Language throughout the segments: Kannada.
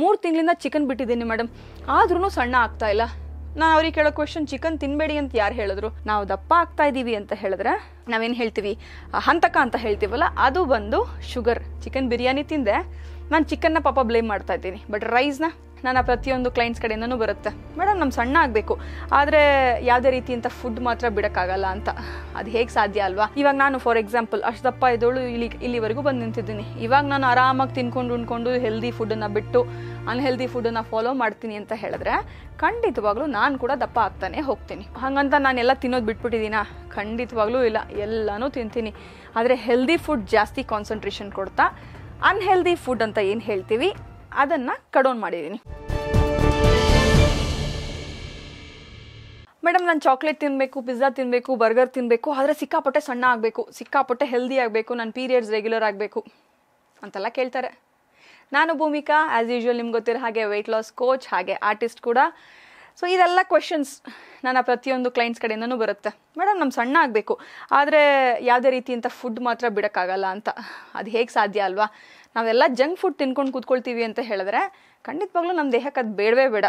ಮೂರು ತಿಂಗಳಿಂದ ಚಿಕನ್ ಬಿಟ್ಟಿದ್ದೀನಿ ಮೇಡಮ್ ಆದ್ರೂ ಸಣ್ಣ ಆಗ್ತಾ ಇಲ್ಲ ನಾ ಅವ್ರಿಗೆ ಕೇಳೋ ಕ್ವಶನ್ ಚಿಕನ್ ತಿನ್ಬೇಡಿ ಅಂತ ಯಾರು ಹೇಳಿದ್ರು ನಾವು ದಪ್ಪ ಆಗ್ತಾ ಇದ್ದೀವಿ ಅಂತ ಹೇಳಿದ್ರೆ ನಾವೇನು ಹೇಳ್ತೀವಿ ಹಂತಕ ಅಂತ ಹೇಳ್ತೀವಲ್ಲ ಅದು ಬಂದು ಶುಗರ್ ಚಿಕನ್ ಬಿರಿಯಾನಿ ತಿಂದೆ ನಾನು ಚಿಕನ್ನ ಪಾಪ ಬ್ಲೇಮ್ ಮಾಡ್ತಾ ಇದ್ದೀನಿ ಬಟ್ ರೈಸ್ನ ನನ್ನ ಪ್ರತಿಯೊಂದು ಕ್ಲೈಂಟ್ಸ್ ಕಡೆಯಿಂದನೂ ಬರುತ್ತೆ ಮೇಡಮ್ ನಮ್ಮ ಸಣ್ಣ ಆಗಬೇಕು ಆದರೆ ಯಾವುದೇ ರೀತಿ ಅಂತ ಫುಡ್ ಮಾತ್ರ ಬಿಡೋಕ್ಕಾಗಲ್ಲ ಅಂತ ಅದು ಹೇಗೆ ಸಾಧ್ಯ ಅಲ್ವಾ ಇವಾಗ ನಾನು ಫಾರ್ ಎಕ್ಸಾಂಪಲ್ ಅಷ್ಟು ದಪ್ಪ ಇದ್ದೋಳು ಇಲ್ಲಿ ಇಲ್ಲಿವರೆಗೂ ಬಂದು ನಿಂತಿದ್ದೀನಿ ಇವಾಗ ನಾನು ಆರಾಮಾಗಿ ತಿನ್ಕೊಂಡು ಉಣ್ಕೊಂಡು ಹೆಲ್ದಿ ಫುಡ್ಡನ್ನು ಬಿಟ್ಟು ಅನ್ಹೆಲ್ದಿ ಫುಡ್ಡನ್ನು ಫಾಲೋ ಮಾಡ್ತೀನಿ ಅಂತ ಹೇಳಿದ್ರೆ ಖಂಡಿತವಾಗ್ಲೂ ನಾನು ಕೂಡ ದಪ್ಪ ಆಗ್ತಾನೆ ಹೋಗ್ತೀನಿ ಹಾಗಂತ ನಾನೆಲ್ಲ ತಿನ್ನೋದು ಬಿಟ್ಬಿಟ್ಟಿದ್ದೀನಾ ಖಂಡಿತವಾಗ್ಲೂ ಇಲ್ಲ ಎಲ್ಲನೂ ತಿಂತೀನಿ ಆದರೆ ಹೆಲ್ದಿ ಫುಡ್ ಜಾಸ್ತಿ ಕಾನ್ಸಂಟ್ರೇಷನ್ ಕೊಡ್ತಾ ಅನ್ಹೆಲ್ದಿ ಫುಡ್ ಅಂತ ಏನು ಹೇಳ್ತೀವಿ ಅದನ್ನು ಕಡೋನ್ ಮಾಡಿದ್ದೀನಿ ಮೇಡಮ್ ನಾನು ಚಾಕ್ಲೇಟ್ ತಿನ್ನಬೇಕು ಪಿಜ್ಜಾ ತಿನ್ನಬೇಕು ಬರ್ಗರ್ ತಿನ್ನಬೇಕು ಆದರೆ ಸಿಕ್ಕಾಪಟ್ಟೆ ಸಣ್ಣ ಆಗಬೇಕು ಸಿಕ್ಕಾಪಟ್ಟೆ ಹೆಲ್ದಿ ಆಗಬೇಕು ನನ್ನ ಪೀರಿಯಡ್ಸ್ ರೆಗ್ಯುಲರ್ ಆಗಬೇಕು ಅಂತೆಲ್ಲ ಕೇಳ್ತಾರೆ ನಾನು ಭೂಮಿಕಾ ಆ್ಯಸ್ ಯೂಶ್ವಲ್ ನಿಮ್ಗೆ ಗೊತ್ತಿರೋ ಹಾಗೆ ವೆಯ್ಟ್ ಲಾಸ್ ಕೋಚ್ ಹಾಗೆ ಆರ್ಟಿಸ್ಟ್ ಕೂಡ ಸೊ ಇದೆಲ್ಲ ಕ್ವೆಶನ್ಸ್ ನನ್ನ ಪ್ರತಿಯೊಂದು ಕ್ಲೈಂಟ್ಸ್ ಕಡೆಯಿಂದನೂ ಬರುತ್ತೆ ಮೇಡಮ್ ನಮ್ಮ ಸಣ್ಣ ಆಗಬೇಕು ಆದರೆ ಯಾವುದೇ ರೀತಿಯಂಥ ಫುಡ್ ಮಾತ್ರ ಬಿಡೋಕ್ಕಾಗಲ್ಲ ಅಂತ ಅದು ಹೇಗೆ ಸಾಧ್ಯ ಅಲ್ವಾ ನಾವೆಲ್ಲ ಜಂಕ್ ಫುಡ್ ತಿನ್ಕೊಂಡು ಕೂತ್ಕೊಳ್ತೀವಿ ಅಂತ ಹೇಳಿದ್ರೆ ಖಂಡಿತವಾಗ್ಲೂ ನಮ್ಮ ದೇಹಕ್ಕೆ ಅದು ಬೇಡವೇ ಬೇಡ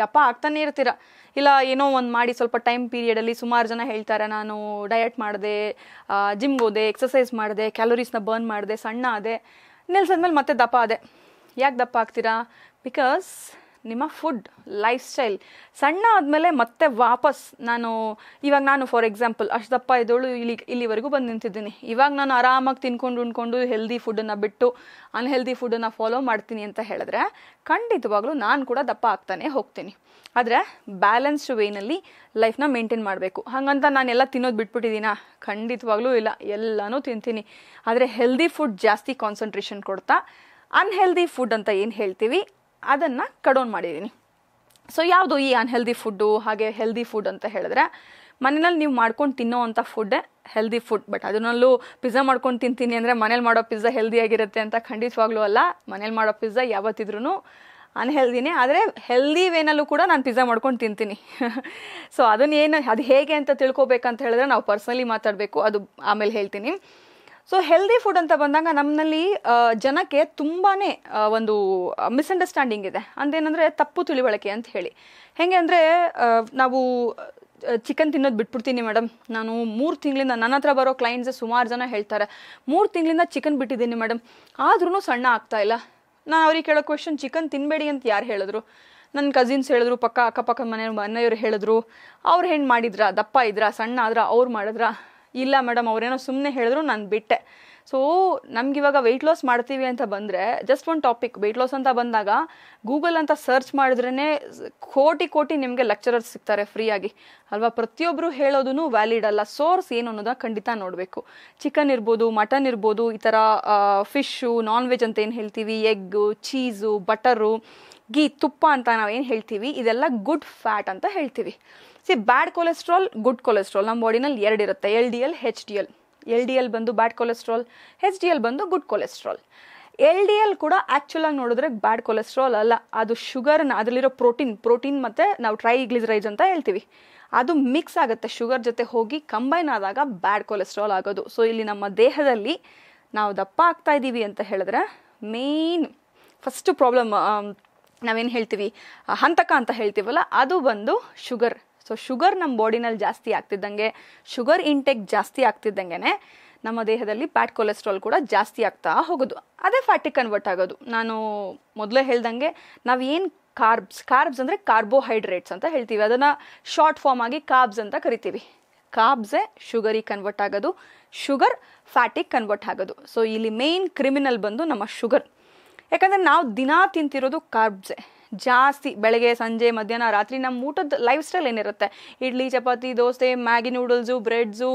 ದಪ್ಪ ಆಗ್ತಾನೇ ಇರ್ತೀರ ಇಲ್ಲ ಏನೋ ಒಂದು ಮಾಡಿ ಸ್ವಲ್ಪ ಟೈಮ್ ಪೀರಿಯಡಲ್ಲಿ ಸುಮಾರು ಜನ ಹೇಳ್ತಾರೆ ನಾನು ಡಯಟ್ ಮಾಡಿದೆ ಜಿಮ್ಗೆ ಹೋದೆ ಎಕ್ಸಸೈಸ್ ಮಾಡಿದೆ ಕ್ಯಾಲೋರೀಸ್ನ ಬರ್ನ್ ಮಾಡಿದೆ ಸಣ್ಣ ಅದೇ ನಿಲ್ಸದ್ಮೇಲೆ ಮತ್ತೆ ದಪ್ಪ ಅದೇ ಯಾಕೆ ದಪ್ಪ ಆಗ್ತೀರಾ ಬಿಕಾಸ್ ನಿಮ್ಮ ಫುಡ್ ಲೈಫ್ ಸ್ಟೈಲ್ ಸಣ್ಣ ಆದಮೇಲೆ ಮತ್ತೆ ವಾಪಸ್ ನಾನು ಇವಾಗ ನಾನು ಫಾರ್ ಎಕ್ಸಾಂಪಲ್ ಅಷ್ಟು ದಪ್ಪ ಇದ್ದೋಳು ಇಲ್ಲಿ ಇಲ್ಲಿವರೆಗೂ ಬಂದು ನಿಂತಿದ್ದೀನಿ ಇವಾಗ ನಾನು ಆರಾಮಾಗಿ ತಿನ್ಕೊಂಡು ಉಣ್ಕೊಂಡು ಹೆಲ್ದಿ ಫುಡ್ಡನ್ನು ಬಿಟ್ಟು ಅನ್ಹೆಲ್ದಿ ಫುಡ್ಡನ್ನು ಫಾಲೋ ಮಾಡ್ತೀನಿ ಅಂತ ಹೇಳಿದ್ರೆ ಖಂಡಿತವಾಗ್ಲೂ ನಾನು ಕೂಡ ದಪ್ಪ ಆಗ್ತಾನೆ ಹೋಗ್ತೀನಿ ಆದರೆ ಬ್ಯಾಲೆನ್ಸ್ಡ್ ವೇನಲ್ಲಿ ಲೈಫ್ನ ಮೇಂಟೈನ್ ಮಾಡಬೇಕು ಹಾಗಂತ ನಾನೆಲ್ಲ ತಿನ್ನೋದು ಬಿಟ್ಬಿಟ್ಟಿದ್ದೀನಾ ಖಂಡಿತವಾಗ್ಲೂ ಇಲ್ಲ ಎಲ್ಲನೂ ತಿಂತೀನಿ ಆದರೆ ಹೆಲ್ದಿ ಫುಡ್ ಜಾಸ್ತಿ ಕಾನ್ಸಂಟ್ರೇಷನ್ ಕೊಡ್ತಾ ಅನ್ಹೆಲ್ದಿ ಫುಡ್ ಅಂತ ಏನು ಹೇಳ್ತೀವಿ ಅದನ್ನು ಕಡೋನ್ ಮಾಡಿದ್ದೀನಿ ಸೊ ಯಾವುದು ಈ ಅನ್ಹೆಲ್ದಿ ಫುಡ್ಡು ಹಾಗೆ ಹೆಲ್ದಿ ಫುಡ್ ಅಂತ ಹೇಳಿದ್ರೆ ಮನೇಲಿ ನೀವು ಮಾಡ್ಕೊಂಡು ತಿನ್ನೋ ಅಂಥ ಫುಡ್ಡೇ ಹೆಲ್ದಿ ಫುಡ್ ಬಟ್ ಅದನ್ನಲ್ಲೂ ಪಿಜ್ಜಾ ಮಾಡ್ಕೊಂಡು ತಿಂತೀನಿ ಅಂದರೆ ಮನೇಲಿ ಮಾಡೋ ಪಿಜ್ಜಾ ಹೆಲ್ದಿಯಾಗಿರುತ್ತೆ ಅಂತ ಖಂಡಿತವಾಗ್ಲೂ ಅಲ್ಲ ಮನೇಲಿ ಮಾಡೋ ಪಿಜ್ಜಾ ಯಾವತ್ತಿದ್ರೂ ಅನ್ಹೆಲ್ದಿನೇ ಆದರೆ ಹೆಲ್ದಿ ವೇನಲ್ಲೂ ಕೂಡ ನಾನು ಪಿಜ್ಜಾ ಮಾಡ್ಕೊಂಡು ತಿಂತೀನಿ ಸೊ ಅದನ್ನೇನು ಅದು ಹೇಗೆ ಅಂತ ತಿಳ್ಕೊಬೇಕಂತ ಹೇಳಿದ್ರೆ ನಾವು ಪರ್ಸ್ನಲಿ ಮಾತಾಡಬೇಕು ಅದು ಆಮೇಲೆ ಹೇಳ್ತೀನಿ ಸೊ ಹೆಲ್ದಿ ಫುಡ್ ಅಂತ ಬಂದಾಗ ನಮ್ಮಲ್ಲಿ ಜನಕ್ಕೆ ತುಂಬಾ ಒಂದು ಮಿಸ್ಅಂಡರ್ಸ್ಟ್ಯಾಂಡಿಂಗ್ ಇದೆ ಅಂದೇನೆಂದರೆ ತಪ್ಪು ತಿಳಿವಳಿಕೆ ಅಂತ ಹೇಳಿ ಹೇಗೆ ಅಂದರೆ ನಾವು ಚಿಕನ್ ತಿನ್ನೋದು ಬಿಟ್ಬಿಡ್ತೀನಿ ಮೇಡಮ್ ನಾನು ಮೂರು ತಿಂಗಳಿಂದ ನನ್ನ ಹತ್ರ ಬರೋ ಕ್ಲೈಂಟ್ಸ್ ಸುಮಾರು ಜನ ಹೇಳ್ತಾರೆ ಮೂರು ತಿಂಗಳಿಂದ ಚಿಕನ್ ಬಿಟ್ಟಿದ್ದೀನಿ ಮೇಡಮ್ ಆದ್ರೂ ಸಣ್ಣ ಆಗ್ತಾ ಇಲ್ಲ ನಾನು ಅವ್ರಿಗೆ ಕೇಳೋ ಕ್ವೆಶನ್ ಚಿಕನ್ ತಿನ್ನಬೇಡಿ ಅಂತ ಯಾರು ಹೇಳಿದ್ರು ನನ್ನ ಕಸಿನ್ಸ್ ಹೇಳಿದ್ರು ಪಕ್ಕ ಅಕ್ಕಪಕ್ಕ ಮನೆಯವ್ರು ಮನೆಯವರು ಹೇಳಿದ್ರು ಅವ್ರು ಹೆಣ್ಣು ಮಾಡಿದ್ರ ದಪ್ಪ ಇದ್ರ ಸಣ್ಣ ಆದ್ರೆ ಅವ್ರು ಮಾಡಿದ್ರ ಇಲ್ಲ ಮೇಡಮ್ ಅವರೇನೋ ಸುಮ್ಮನೆ ಹೇಳಿದ್ರು ನಾನು ಬಿಟ್ಟೆ ಸೊ ನಮಗಿವಾಗ ವೆಯ್ಟ್ ಲಾಸ್ ಮಾಡ್ತೀವಿ ಅಂತ ಬಂದರೆ ಜಸ್ಟ್ ಒಂದು ಟಾಪಿಕ್ ವೆಯ್ಟ್ ಲಾಸ್ ಅಂತ ಬಂದಾಗ ಗೂಗಲ್ ಅಂತ ಸರ್ಚ್ ಮಾಡಿದ್ರೇ ಕೋಟಿ ಕೋಟಿ ನಿಮಗೆ ಲೆಕ್ಚರರ್ಸ್ ಸಿಗ್ತಾರೆ ಫ್ರೀಯಾಗಿ ಅಲ್ವಾ ಪ್ರತಿಯೊಬ್ಬರು ಹೇಳೋದೂ ವ್ಯಾಲಿಡ್ ಅಲ್ಲ ಸೋರ್ಸ್ ಏನು ಅನ್ನೋದನ್ನ ಖಂಡಿತ ನೋಡಬೇಕು ಚಿಕನ್ ಇರ್ಬೋದು ಮಟನ್ ಇರ್ಬೋದು ಈ ಥರ ಫಿಶ್ಶು ನಾನ್ ವೆಜ್ ಅಂತ ಏನು ಹೇಳ್ತೀವಿ ಎಗ್ಗು ಚೀಸು ಬಟರು ಗೀ ತುಪ್ಪ ಅಂತ ನಾವು ಏನು ಹೇಳ್ತೀವಿ ಇದೆಲ್ಲ ಗುಡ್ ಫ್ಯಾಟ್ ಅಂತ ಹೇಳ್ತೀವಿ see bad cholesterol good cholesterol ನಮ್ಮ ಬಾಡಿನಲ್ಲಿ ಇರುತ್ತೆ L D L H D L L D L ಬಂದು bad cholesterol H D L ಬಂದು good cholesterol L D L ಕೂಡ ಆ್ಯಕ್ಚುಲಾಗಿ ನೋಡಿದ್ರೆ ಬ್ಯಾಡ್ ಕೊಲೆಸ್ಟ್ರಾಲ್ ಅಲ್ಲ ಅದು ಶುಗರ್ನ ಅದರಲ್ಲಿರೋ ಪ್ರೋಟೀನ್ ಪ್ರೋಟೀನ್ ಮತ್ತು ನಾವು ಟ್ರೈಗ್ಲಿಸರೈಡ್ಸ್ ಅಂತ ಹೇಳ್ತೀವಿ ಅದು ಮಿಕ್ಸ್ ಆಗುತ್ತೆ ಶುಗರ್ ಜೊತೆ ಹೋಗಿ ಕಂಬೈನ್ ಆದಾಗ ಬ್ಯಾಡ್ ಕೊಲೆಸ್ಟ್ರಾಲ್ ಆಗೋದು ಸೊ ಇಲ್ಲಿ ನಮ್ಮ ದೇಹದಲ್ಲಿ ನಾವು ದಪ್ಪ ಆಗ್ತಾ ಇದ್ದೀವಿ ಅಂತ ಹೇಳಿದ್ರೆ ಮೇನ್ ಫಸ್ಟ್ ಪ್ರಾಬ್ಲಮ್ ನಾವೇನು ಹೇಳ್ತೀವಿ ಹಂತಕ ಅಂತ ಹೇಳ್ತೀವಲ್ಲ ಅದು ಬಂದು ಶುಗರ್ ಸೊ ಶುಗರ್ ನಮ್ಮ ಬಾಡಿನಲ್ಲಿ ಜಾಸ್ತಿ ಆಗ್ತಿದ್ದಂಗೆ ಶುಗರ್ ಇಂಟೇಕ್ ಜಾಸ್ತಿ ಆಗ್ತಿದ್ದಂಗೆ ನಮ್ಮ ದೇಹದಲ್ಲಿ ಫ್ಯಾಟ್ ಕೊಲೆಸ್ಟ್ರಾಲ್ ಕೂಡ ಜಾಸ್ತಿ ಆಗ್ತಾ ಹೋಗೋದು ಅದೇ ಫ್ಯಾಟಿಗೆ ಕನ್ವರ್ಟ್ ಆಗೋದು ನಾನು ಮೊದಲೇ ಹೇಳ್ದಂಗೆ ನಾವು ಏನು ಕಾರ್ಬ್ಸ್ ಕಾರ್ಬ್ಸ್ ಅಂದರೆ ಕಾರ್ಬೋಹೈಡ್ರೇಟ್ಸ್ ಅಂತ ಹೇಳ್ತೀವಿ ಅದನ್ನು ಶಾರ್ಟ್ ಫಾರ್ಮ್ ಆಗಿ ಕಾರ್ಬ್ಸ್ ಅಂತ ಕರಿತೀವಿ ಕಾರ್ಬ್ಸೇ ಶುಗರಿಗೆ ಕನ್ವರ್ಟ್ ಆಗೋದು ಶುಗರ್ ಫ್ಯಾಟಿಗೆ ಕನ್ವರ್ಟ್ ಆಗೋದು ಸೊ ಇಲ್ಲಿ ಮೇಯ್ನ್ ಕ್ರಿಮಿನಲ್ ಬಂದು ನಮ್ಮ ಶುಗರ್ ಯಾಕಂದರೆ ನಾವು ದಿನಾ ತಿಂತಿರೋದು ಕಾರ್ಬ್ಸೆ ಜಾಸ್ತಿ ಬೆಳಗ್ಗೆ ಸಂಜೆ ಮಧ್ಯಾಹ್ನ ರಾತ್ರಿ ನಮ್ಮ ಊಟದ ಲೈಫ್ ಸ್ಟೈಲ್ ಏನಿರುತ್ತೆ idli chapati dosa Maggi noodles breads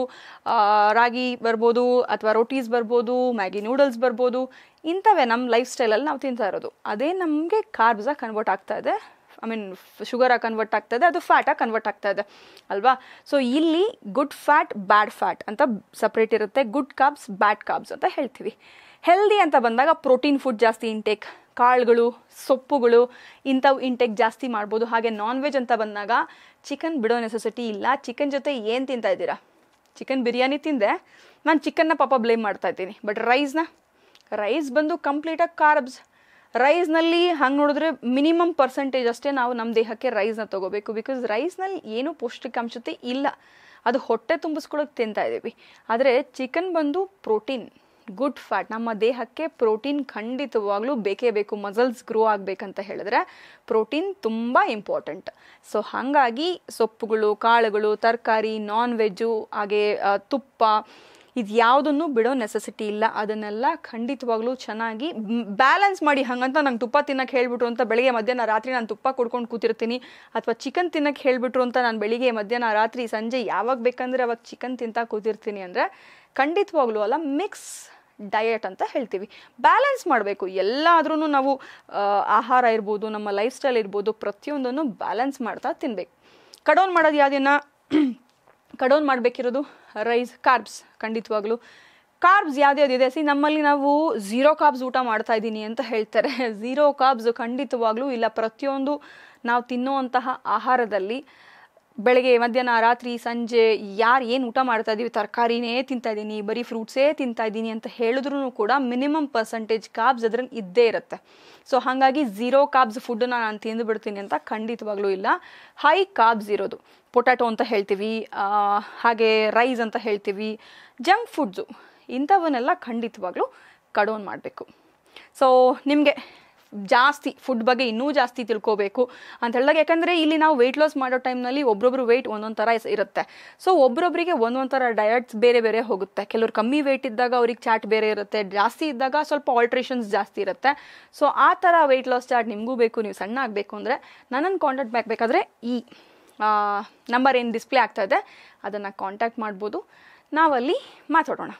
ragi ಬರ್ಬೋದು ಅಥವಾ ರೊಟೀಸ್ ಬರ್ಬೋದು ಮ್ಯಾಗಿ ನೂಡಲ್ಸ್ ಬರ್ಬೋದು ಇಂಥವೇ ನಮ್ಮ ಲೈಫ್ ಸ್ಟೈಲಲ್ಲಿ ನಾವು ತಿಂತಾ ಇರೋದು ಅದೇ ನಮಗೆ ಕಾರ್ಬ್ಸಾಗಿ ಕನ್ವರ್ಟ್ ಆಗ್ತಾ ಇದೆ ಐ ಮೀನ್ ಶುಗರಾಗಿ ಕನ್ವರ್ಟ್ ಆಗ್ತಾ ಇದೆ ಅದು ಫ್ಯಾಟಾಗಿ ಕನ್ವರ್ಟ್ ಆಗ್ತಾ ಇದೆ ಅಲ್ವಾ ಸೊ ಇಲ್ಲಿ ಗುಡ್ ಫ್ಯಾಟ್ ಬ್ಯಾಡ್ ಫ್ಯಾಟ್ ಅಂತ ಸಪ್ರೇಟ್ ಇರುತ್ತೆ ಗುಡ್ ಕಾರ್ಬ್ಸ್ ಬ್ಯಾಡ್ ಕಾರ್ಬ್ಸ್ ಅಂತ ಹೇಳ್ತೀವಿ ಹೆಲ್ದಿ ಅಂತ ಬಂದಾಗ ಪ್ರೋಟೀನ್ ಫುಡ್ ಜಾಸ್ತಿ ಇಂಟೇಕ್ ಕಾಳುಗಳು ಸೊಪ್ಪುಗಳು ಇಂಥವು ಇಂಟೇಕ್ ಜಾಸ್ತಿ ಮಾಡ್ಬೋದು ಹಾಗೆ ನಾನ್ ವೆಜ್ ಅಂತ ಬಂದಾಗ ಚಿಕನ್ ಬಿಡೋ ನೆಸೆಸಿಟಿ ಇಲ್ಲ ಚಿಕನ್ ಜೊತೆ ಏನು ತಿಂತಾ ಇದ್ದೀರಾ ಚಿಕನ್ ಬಿರಿಯಾನಿ ತಿಂದೆ ನಾನು ಚಿಕನ್ನ ಪಾಪ ಬ್ಲೇಮ್ ಮಾಡ್ತಾ ಇದ್ದೀನಿ ಬಟ್ ರೈಸ್ನ ರೈಸ್ ಬಂದು ಕಂಪ್ಲೀಟಾಗಿ ಕಾರ್ಬ್ಸ್ ರೈಸ್ನಲ್ಲಿ ಹಂಗೆ ನೋಡಿದ್ರೆ ಮಿನಿಮಮ್ ಪರ್ಸೆಂಟೇಜ್ ಅಷ್ಟೇ ನಾವು ನಮ್ಮ ದೇಹಕ್ಕೆ ರೈಸ್ನ ತೊಗೋಬೇಕು ಬಿಕಾಸ್ ರೈಸ್ನಲ್ಲಿ ಏನೂ ಪೌಷ್ಟಿಕಾಂಶತೆ ಇಲ್ಲ ಅದು ಹೊಟ್ಟೆ ತುಂಬಿಸ್ಕೊಳಕ್ಕೆ ತಿಂತಾ ಇದ್ದೀವಿ ಆದರೆ ಚಿಕನ್ ಬಂದು ಪ್ರೋಟೀನ್ ಗುಡ್ ಫ್ಯಾಟ್ ನಮ್ಮ ದೇಹಕ್ಕೆ ಪ್ರೋಟೀನ್ ಖಂಡಿತವಾಗ್ಲೂ ಬೇಕೇ ಬೇಕು ಮಸಲ್ಸ್ ಗ್ರೋ ಆಗಬೇಕಂತ ಹೇಳಿದ್ರೆ ಪ್ರೋಟೀನ್ ತುಂಬ ಇಂಪಾರ್ಟೆಂಟ್ ಸೊ ಹಾಗಾಗಿ ಸೊಪ್ಪುಗಳು ಕಾಳುಗಳು ತರಕಾರಿ ನಾನ್ ವೆಜ್ಜು ಹಾಗೆ ತುಪ್ಪ ಇದು ಯಾವುದನ್ನು ಬಿಡೋ ನೆಸೆಸಿಟಿ ಇಲ್ಲ ಅದನ್ನೆಲ್ಲ ಖಂಡಿತವಾಗ್ಲೂ ಚೆನ್ನಾಗಿ ಬ್ಯಾಲೆನ್ಸ್ ಮಾಡಿ ಹಾಗಂತ ನಂಗೆ ತುಪ್ಪ ತಿನ್ನಕ್ಕೆ ಹೇಳ್ಬಿಟ್ರು ಅಂತ ಬೆಳಿಗ್ಗೆ ಮಧ್ಯಾಹ್ನ ರಾತ್ರಿ ನಾನು ತುಪ್ಪ ಕುಡ್ಕೊಂಡು ಕೂತಿರ್ತೀನಿ ಅಥವಾ ಚಿಕನ್ ತಿನ್ನಕ್ಕೆ ಹೇಳ್ಬಿಟ್ರು ಅಂತ ನಾನು ಬೆಳಿಗ್ಗೆ ಮಧ್ಯಾಹ್ನ ರಾತ್ರಿ ಸಂಜೆ ಯಾವಾಗ ಬೇಕಂದ್ರೆ ಅವಾಗ ಚಿಕನ್ ತಿಂತ ಕೂತಿರ್ತೀನಿ ಅಂದರೆ ಖಂಡಿತವಾಗ್ಲೂ ಅಲ್ಲ ಮಿಕ್ಸ್ ಡಯಟ್ ಅಂತ ಹೇಳ್ತೀವಿ ಬ್ಯಾಲೆನ್ಸ್ ಮಾಡಬೇಕು ಎಲ್ಲಾದ್ರೂ ನಾವು ಆಹಾರ ಇರ್ಬೋದು ನಮ್ಮ ಲೈಫ್ ಸ್ಟೈಲ್ ಇರ್ಬೋದು ಪ್ರತಿಯೊಂದನ್ನು ಬ್ಯಾಲೆನ್ಸ್ ಮಾಡ್ತಾ ತಿನ್ಬೇಕು ಕಡೋನ್ ಮಾಡೋದು ಯಾವುದಿನ ಕಡೋನ್ ಮಾಡಬೇಕಿರೋದು ರೈಸ್ ಕಾರ್ಬ್ಸ್ ಖಂಡಿತವಾಗ್ಲೂ ಕಾರ್ಬ್ಸ್ ಯಾವ್ದು ಇದೆ ಸಿ ನಮ್ಮಲ್ಲಿ ನಾವು ಝೀರೋ ಕಾರ್ಬ್ಸ್ ಊಟ ಮಾಡ್ತಾ ಇದ್ದೀನಿ ಅಂತ ಹೇಳ್ತಾರೆ ಝೀರೋ ಕಾರ್ಬ್ಸ್ ಖಂಡಿತವಾಗ್ಲೂ ಇಲ್ಲ ಪ್ರತಿಯೊಂದು ನಾವು ತಿನ್ನುವಂತಹ ಆಹಾರದಲ್ಲಿ ಬೆಳಗ್ಗೆ ಮಧ್ಯಾಹ್ನ ರಾತ್ರಿ ಸಂಜೆ ಯಾರು ಏನು ಊಟ ಮಾಡ್ತಾ ಇದ್ದೀವಿ ತರಕಾರಿನೇ ತಿಂತಾ ಇದ್ದೀನಿ ಬರೀ ಫ್ರೂಟ್ಸೇ ತಿಂತಾ ಇದ್ದೀನಿ ಅಂತ ಹೇಳಿದ್ರು ಕೂಡ ಮಿನಿಮಮ್ ಪರ್ಸೆಂಟೇಜ್ ಕಾಬ್ಸ್ ಅದ್ರಂಗೆ ಇದ್ದೇ ಇರುತ್ತೆ ಸೊ ಹಾಗಾಗಿ ಝೀರೋ ಕಾಬ್ಸ್ ಫುಡ್ಡನ್ನ ನಾನು ತಿಂದುಬಿಡ್ತೀನಿ ಅಂತ ಖಂಡಿತವಾಗ್ಲೂ ಇಲ್ಲ ಹೈ ಕಾಬ್ಸ್ ಇರೋದು ಪೊಟ್ಯಾಟೊ ಅಂತ ಹೇಳ್ತೀವಿ ಹಾಗೆ ರೈಸ್ ಅಂತ ಹೇಳ್ತೀವಿ ಜಂಕ್ ಫುಡ್ಸು ಇಂಥವನ್ನೆಲ್ಲ ಖಂಡಿತವಾಗ್ಲೂ ಕಡೋನ್ ಮಾಡಬೇಕು ಸೊ ನಿಮಗೆ ಜಾಸ್ತಿ ಫುಡ್ ಬಗ್ಗೆ ಇನ್ನೂ ಜಾಸ್ತಿ ತಿಳ್ಕೋಬೇಕು ಅಂತ ಹೇಳಿದಾಗ ಯಾಕಂದರೆ ಇಲ್ಲಿ ನಾವು ವೆಯ್ಟ್ ಲಾಸ್ ಮಾಡೋ ಟೈಮ್ನಲ್ಲಿ ಒಬ್ಬೊಬ್ರು ವೆಯ್ಟ್ ಒಂದೊಂದು ಥರ ಇರುತ್ತೆ ಸೊ ಒಬ್ಬೊಬ್ಬರಿಗೆ ಒಂದೊಂದು ಥರ ಡಯಟ್ಸ್ ಬೇರೆ ಬೇರೆ ಹೋಗುತ್ತೆ ಕೆಲವರು ಕಮ್ಮಿ ವೆಯ್ಟ್ ಇದ್ದಾಗ ಅವ್ರಿಗೆ ಚಾಟ್ ಬೇರೆ ಇರುತ್ತೆ ಜಾಸ್ತಿ ಇದ್ದಾಗ ಸ್ವಲ್ಪ ಆಲ್ಟ್ರೇಷನ್ಸ್ ಜಾಸ್ತಿ ಇರುತ್ತೆ ಸೊ ಆ ಥರ ವೆಯ್ಟ್ ಲಾಸ್ ಚಾಟ್ ನಿಮಗೂ ಬೇಕು ನೀವು ಸಣ್ಣ ಆಗಬೇಕು ಅಂದರೆ ನನ್ನನ್ನು ಕಾಂಟ್ಯಾಕ್ಟ್ ಮಾಡಬೇಕಾದ್ರೆ ಈ ನಂಬರ್ ಏನು ಡಿಸ್ಪ್ಲೇ ಆಗ್ತಾ ಇದೆ ಅದನ್ನು ಕಾಂಟ್ಯಾಕ್ಟ್ ಮಾಡ್ಬೋದು ನಾವಲ್ಲಿ ಮಾತಾಡೋಣ